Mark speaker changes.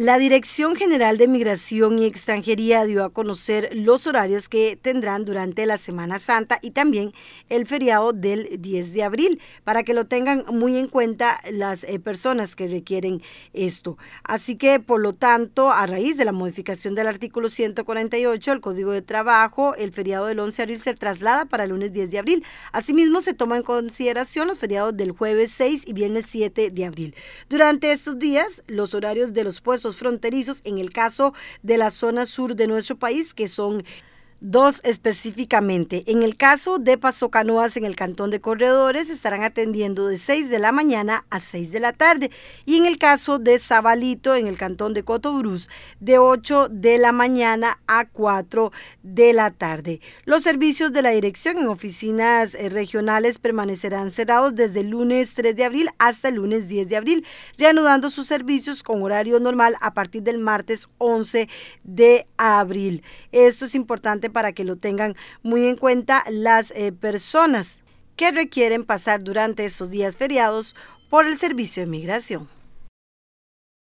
Speaker 1: La Dirección General de Migración y Extranjería dio a conocer los horarios que tendrán durante la Semana Santa y también el feriado del 10 de abril, para que lo tengan muy en cuenta las eh, personas que requieren esto. Así que, por lo tanto, a raíz de la modificación del artículo 148 del Código de Trabajo, el feriado del 11 de abril se traslada para el lunes 10 de abril. Asimismo, se toma en consideración los feriados del jueves 6 y viernes 7 de abril. Durante estos días, los horarios de los puestos fronterizos, en el caso de la zona sur de nuestro país, que son Dos específicamente. En el caso de Paso Canoas en el Cantón de Corredores estarán atendiendo de 6 de la mañana a 6 de la tarde. Y en el caso de Zabalito en el Cantón de Cotobruz de 8 de la mañana a 4 de la tarde. Los servicios de la dirección en oficinas eh, regionales permanecerán cerrados desde el lunes 3 de abril hasta el lunes 10 de abril, reanudando sus servicios con horario normal a partir del martes 11 de abril. Esto es importante para que lo tengan muy en cuenta las eh, personas que requieren pasar durante esos días feriados por el servicio de migración.